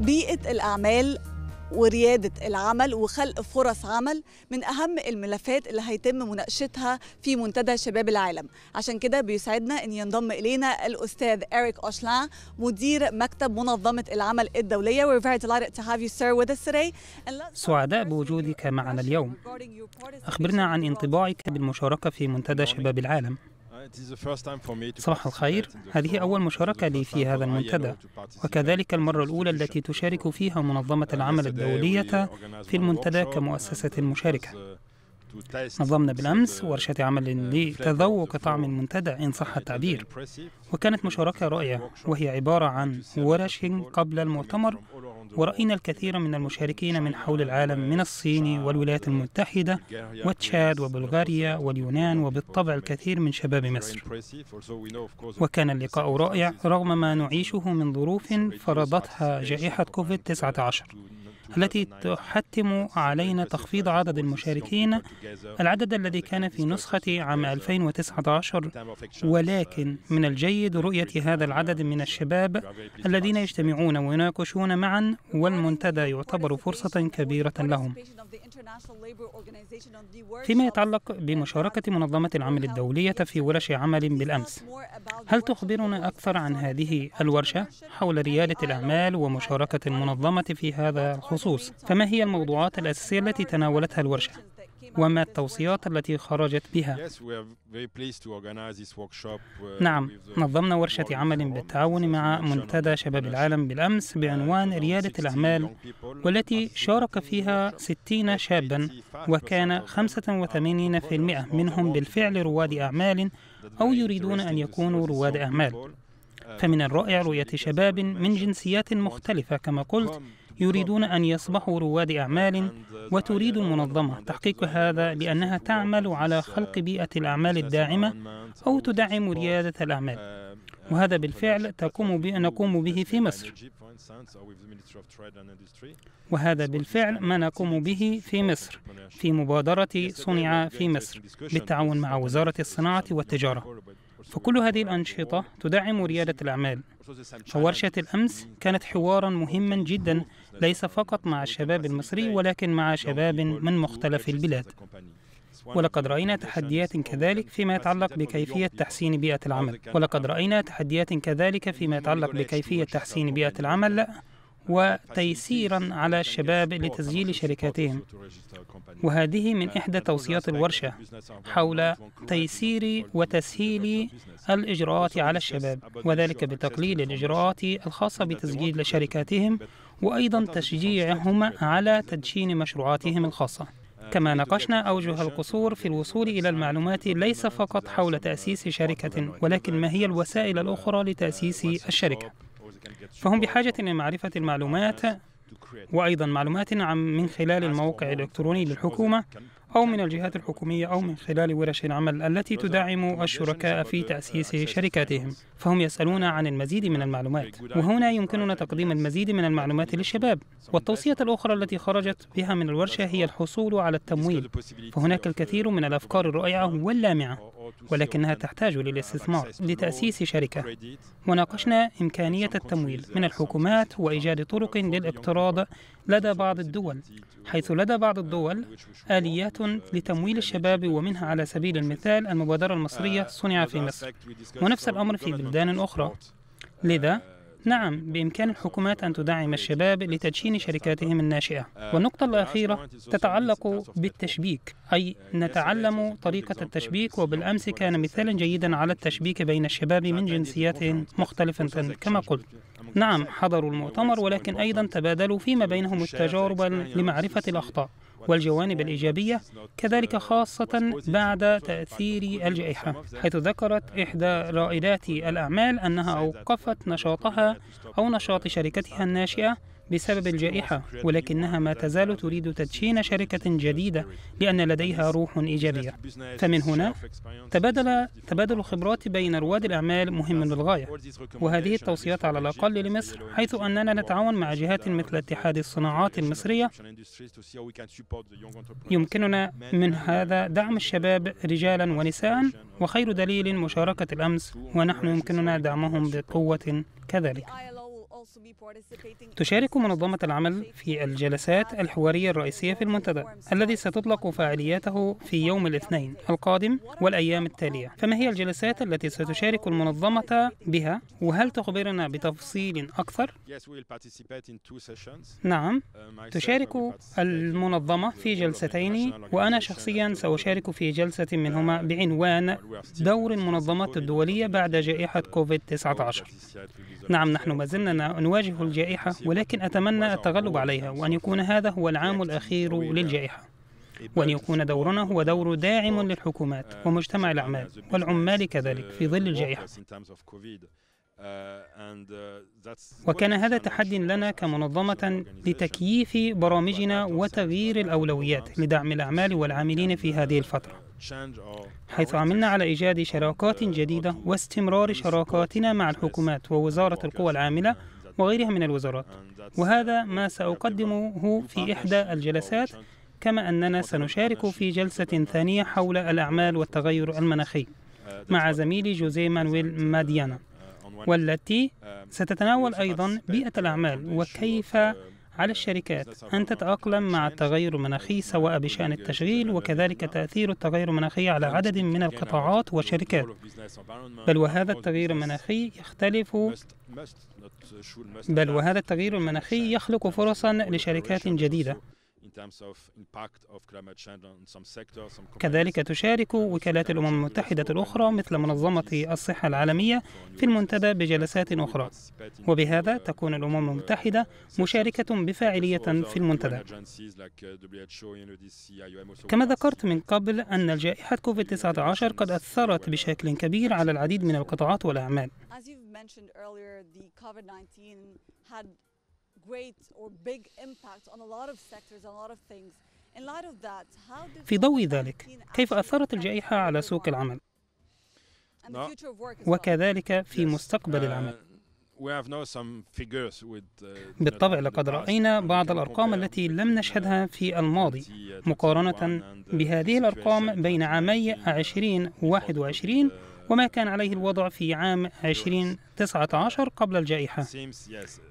بيئة الأعمال وريادة العمل وخلق فرص عمل من أهم الملفات اللي هيتم مناقشتها في منتدى شباب العالم عشان كده بيسعدنا أن ينضم إلينا الأستاذ إريك أوشلان مدير مكتب منظمة العمل الدولية We're very delighted to have you sir with us today سعداء بوجودك معنا اليوم أخبرنا عن انطباعك بالمشاركة في منتدى شباب العالم صباح الخير هذه أول مشاركة لي في هذا المنتدى وكذلك المرة الأولى التي تشارك فيها منظمة العمل الدولية في المنتدى كمؤسسة uh, مشاركة نظمنا بالأمس uh, ورشة عمل uh, لتذوق طعم المنتدى إن صح التعبير وكانت مشاركة رائعة وهي عبارة عن ورش قبل المؤتمر ورأينا الكثير من المشاركين من حول العالم من الصين والولايات المتحدة وتشاد وبلغاريا واليونان وبالطبع الكثير من شباب مصر وكان اللقاء رائع رغم ما نعيشه من ظروف فرضتها جائحة كوفيد-19 التي تحتم علينا تخفيض عدد المشاركين العدد الذي كان في نسخة عام 2019 ولكن من الجيد رؤية هذا العدد من الشباب الذين يجتمعون ويناقشون معا والمنتدى يعتبر فرصة كبيرة لهم فيما يتعلق بمشاركة منظمة العمل الدولية في ورش عمل بالأمس هل تخبرنا أكثر عن هذه الورشة حول ريادة الأعمال ومشاركة المنظمة في هذا الخصوص بالخصوص فما هي الموضوعات الأساسية التي تناولتها الورشة وما التوصيات التي خرجت بها uh, نعم نظمنا ورشة عمل بالتعاون مع منتدى شباب العالم بالأمس بعنوان ريادة الأعمال والتي شارك فيها 60 شابا وكان 85% منهم بالفعل رواد أعمال أو يريدون أن يكونوا رواد أعمال uh, فمن الرائع رؤية شباب من جنسيات مختلفة كما قلت يريدون أن يصبحوا رواد أعمال وتريد المنظمة تحقيق هذا لأنها تعمل على خلق بيئة الأعمال الداعمة أو تدعم ريادة الأعمال وهذا بالفعل تقوم نقوم به في مصر وهذا بالفعل ما نقوم به في مصر في مبادرة صنع في مصر بالتعاون مع وزارة الصناعة والتجارة فكل هذه الأنشطة تدعم ريادة الأعمال فورشة الأمس كانت حوارا مهما جدا ليس فقط مع الشباب المصري ولكن مع شباب من مختلف البلاد ولقد رأينا تحديات كذلك فيما يتعلق بكيفية تحسين بيئة العمل ولقد رأينا تحديات كذلك فيما يتعلق بكيفية تحسين بيئة العمل وتيسيرا على الشباب لتسجيل شركاتهم وهذه من إحدى توصيات الورشة حول تيسير وتسهيل الإجراءات على الشباب وذلك بتقليل الإجراءات الخاصة بتسجيل شركاتهم وأيضا تشجيعهم على تدشين مشروعاتهم الخاصة كما ناقشنا أوجه القصور في الوصول إلى المعلومات ليس فقط حول تأسيس شركة ولكن ما هي الوسائل الأخرى لتأسيس الشركة فهم بحاجة إلى معرفة المعلومات وأيضا معلومات عن من خلال الموقع الإلكتروني للحكومة أو من الجهات الحكومية أو من خلال ورش العمل التي تدعم الشركاء في تأسيس شركاتهم فهم يسألون عن المزيد من المعلومات وهنا يمكننا تقديم المزيد من المعلومات للشباب والتوصية الأخرى التي خرجت بها من الورشة هي الحصول على التمويل فهناك الكثير من الأفكار الرائعة واللامعة ولكنها تحتاج للاستثمار لتأسيس شركة وناقشنا إمكانية التمويل من الحكومات وإيجاد طرق للاقتراض لدى بعض الدول حيث لدى بعض الدول آليات لتمويل الشباب ومنها على سبيل المثال المبادرة المصرية صنع في مصر ونفس الأمر في بلدان أخرى لذا نعم بإمكان الحكومات أن تدعم الشباب لتدشين شركاتهم الناشئة والنقطة الأخيرة تتعلق بالتشبيك أي نتعلم طريقة التشبيك وبالأمس كان مثالا جيدا على التشبيك بين الشباب من جنسيات مختلفة كما قلت نعم حضروا المؤتمر ولكن أيضا تبادلوا فيما بينهم التجارب لمعرفة الأخطاء والجوانب الإيجابية كذلك خاصة بعد تأثير الجائحة حيث ذكرت إحدى رائدات الأعمال أنها أوقفت نشاطها أو نشاط شركتها الناشئة بسبب الجائحة ولكنها ما تزال uh, تريد تدشين شركة جديدة لأن لديها روح إيجابية فمن هنا تبادل تبادل الخبرات بين رواد الأعمال مهم للغاية وهذه التوصيات على الأقل uh, لمصر حيث أننا نتعاون مع جهات مثل اتحاد الصناعات المصرية يمكننا من هذا دعم الشباب رجالا ونساء وخير دليل مشاركة الأمس ونحن يمكننا دعمهم بقوة كذلك تشارك منظمة العمل في الجلسات الحوارية الرئيسية في المنتدى الذي ستطلق فعالياته في يوم الاثنين القادم والأيام التالية فما هي الجلسات التي ستشارك المنظمة بها وهل تخبرنا بتفصيل أكثر؟ نعم uh, تشارك المنظمة في جلستين وأنا شخصيا سأشارك في جلسة منهما بعنوان دور المنظمات الدولية بعد جائحة كوفيد-19 نعم نحن ما زلنا نواجه الجائحة ولكن أتمنى التغلب عليها وأن يكون هذا هو العام الأخير للجائحة وأن يكون دورنا هو دور داعم للحكومات ومجتمع الأعمال والعمال كذلك في ظل الجائحة وكان هذا تحدي لنا كمنظمة لتكييف برامجنا وتغيير الأولويات لدعم الأعمال والعاملين في هذه الفترة حيث عملنا على إيجاد شراكات uh, جديدة واستمرار شراكاتنا مع الحكومات ووزارة القوى العاملة وغيرها من الوزارات وهذا ما سأقدمه في إحدى الجلسات كما أننا سنشارك في جلسة ثانية حول الأعمال والتغير uh, المناخي مع زميلي جوزي مانويل uh, ماديانا والتي ستتناول أيضا بيئة الأعمال وكيف على الشركات أن تتأقلم مع التغير المناخي سواء بشأن التشغيل وكذلك تأثير التغير المناخي على عدد من القطاعات والشركات بل وهذا التغيير المناخي يختلف بل وهذا التغيير المناخي يخلق فرصا لشركات جديدة كذلك تشارك وكالات الأمم المتحدة الأخرى مثل منظمة الصحة العالمية في المنتدى بجلسات أخرى وبهذا تكون الأمم المتحدة مشاركة بفاعلية في المنتدى كما ذكرت من قبل أن جائحة كوفيد-19 قد أثرت بشكل كبير على العديد من القطاعات والأعمال great or big impact on a lot of sectors and a lot of things. في ضوء ذلك كيف أثرت الجائحة على سوق العمل وكذلك في مستقبل uh, العمل uh, بالطبع لقد رأينا بعض الأرقام التي لم نشهدها في الماضي مقارنة بهذه الأرقام بين عامي 2021 وما كان عليه الوضع في عام 2019 قبل الجائحة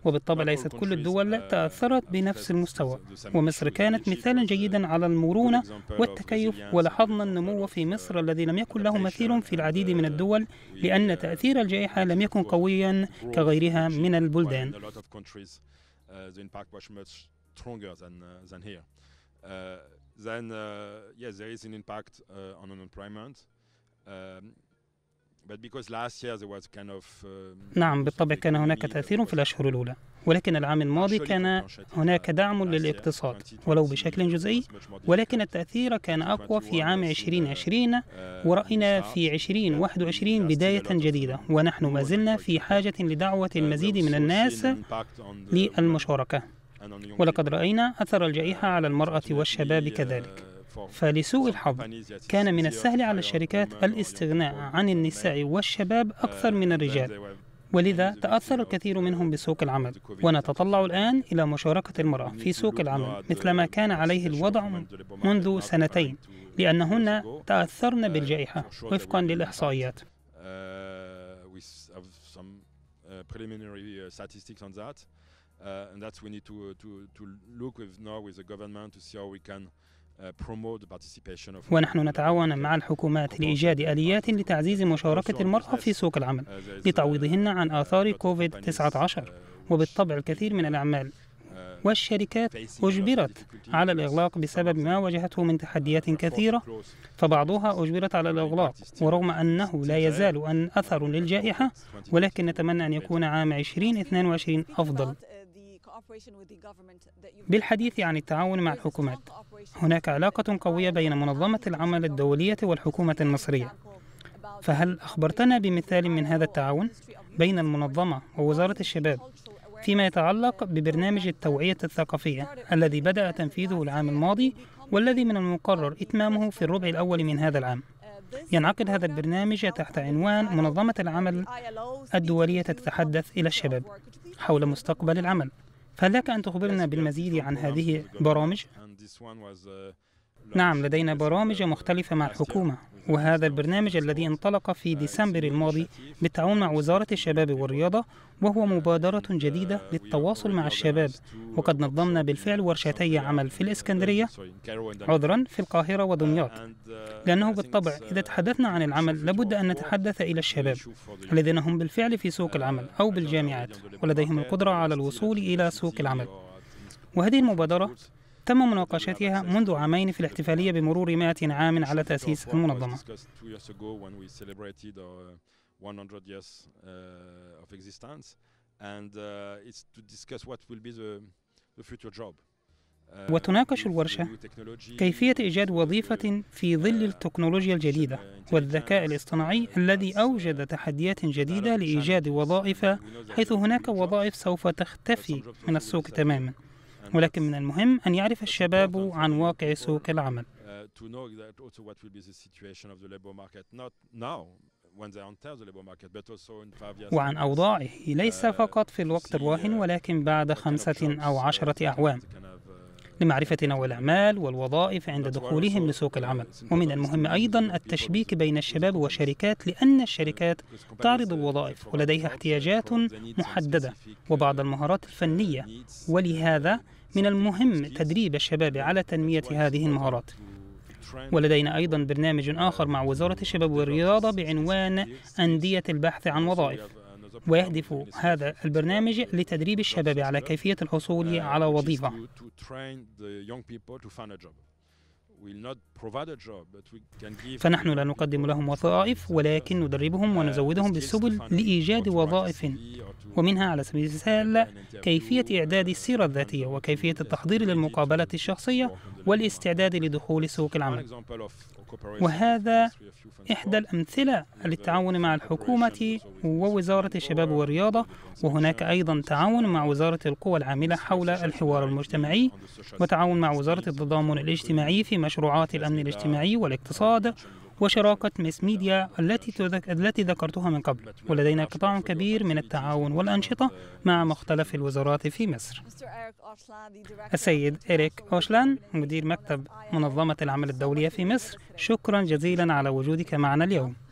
وبالطبع ليست كل الدول تأثرت بنفس المستوى ومصر كانت مثالا جيدا على المرونة والتكيف ولاحظنا النمو في مصر الذي لم يكن له مثيل في العديد من الدول لأن تأثير الجائحة لم يكن قويا كغيرها من البلدان then uh, yes, there is an impact uh, on unemployment. Um, Um, نعم بالطبع كان هناك uh, تأثير في الأشهر الأولى ولكن العام الماضي كان هناك دعم للاقتصاد ولو بشكل جزئي ولكن التأثير كان أقوى في عام 2020 uh, uh, ورأينا في 2021 بداية جديدة ونحن ما زلنا في حاجة لدعوة المزيد من الناس للمشاركة ولقد رأينا أثر الجائحة على المرأة والشباب كذلك فلسوء الحظ كان من السهل على الشركات الاستغناء عن النساء والشباب آه، أكثر من الرجال ولذا تأثر الكثير منهم بسوق العمل ونتطلع الآن إلى مشاركة المرأة في سوق العمل مثل ما كان عليه الوضع منذ سنتين لأنهن تأثرن آه، بالجائحة وفقا للإحصائيات Uh, and that's we need to, to, to look with now with the government to see how we can uh, Uh, ونحن نتعاون مع الحكومات لإيجاد آليات لتعزيز مشاركة المرأة في سوق العمل uh, لتعويضهن عن uh, آثار كوفيد-19 وبالطبع الكثير من الأعمال والشركات أجبرت على الإغلاق بسبب ما واجهته من تحديات كثيرة فبعضها أجبرت على الإغلاق ورغم أنه لا يزال أن أثر للجائحة ولكن نتمنى أن يكون عام 2022 أفضل بالحديث عن التعاون مع الحكومات هناك علاقة قوية بين منظمة العمل الدولية والحكومة المصرية فهل أخبرتنا بمثال من هذا التعاون بين المنظمة ووزارة الشباب فيما يتعلق ببرنامج التوعية الثقافية الذي بدأ تنفيذه العام الماضي والذي من المقرر إتمامه في الربع الأول من هذا العام ينعقد هذا البرنامج تحت عنوان منظمة العمل الدولية تتحدث إلى الشباب حول مستقبل العمل فلك أن تخبرنا بالمزيد عن هذه البرامج؟ نعم لدينا برامج مختلفة مع الحكومة وهذا البرنامج الذي انطلق في ديسمبر الماضي بالتعاون مع وزارة الشباب والرياضة وهو مبادرة جديدة للتواصل مع الشباب وقد نظمنا بالفعل ورشتي عمل في الإسكندرية عذرا في القاهرة ودمياط لأنه بالطبع إذا تحدثنا عن العمل لابد أن نتحدث إلى الشباب الذين هم بالفعل في سوق العمل أو بالجامعات ولديهم القدرة على الوصول إلى سوق العمل وهذه المبادرة تم مناقشتها منذ عامين في الاحتفالية بمرور 100 عام على تأسيس المنظمة uh, uh, uh, وتناقش الورشة كيفية إيجاد وظيفة في ظل التكنولوجيا الجديدة والذكاء الاصطناعي الذي أوجد تحديات جديدة لإيجاد وظائف حيث هناك وظائف سوف تختفي من السوق تماما ولكن من المهم أن يعرف الشباب عن واقع سوق العمل uh, وعن أوضاعه ليس uh, فقط في الوقت الراهن uh, ولكن بعد خمسة أو عشرة أعوام لمعرفة نوع الأعمال والوظائف عند دخولهم لسوق العمل ومن المهم أيضا التشبيك بين الشباب والشركات لأن الشركات تعرض الوظائف ولديها احتياجات محددة وبعض المهارات الفنية ولهذا من المهم تدريب الشباب على تنمية هذه المهارات ولدينا أيضا برنامج آخر مع وزارة الشباب والرياضة بعنوان أندية البحث عن وظائف ويهدف هذا البرنامج لتدريب الشباب على كيفية الحصول على وظيفة فنحن لا نقدم لهم وظائف ولكن ندربهم uh, ونزودهم بالسبل لإيجاد وظائف ومنها على سبيل المثال كيفية إعداد السيرة الذاتية وكيفية التحضير للمقابلة الشخصية والاستعداد لدخول سوق العمل وهذا إحدى الأمثلة للتعاون مع الحكومة ووزارة الشباب والرياضة وهناك أيضا تعاون مع وزارة القوى العاملة حول الحوار المجتمعي وتعاون مع وزارة التضامن الاجتماعي في مشروعات الأمن الاجتماعي والاقتصاد وشراكة ميس ميديا التي التي ذكرتها من قبل ولدينا قطاع كبير من التعاون والأنشطة مع مختلف الوزارات في مصر السيد إريك أوشلان مدير مكتب منظمة العمل الدولية في مصر شكرا جزيلا على وجودك معنا اليوم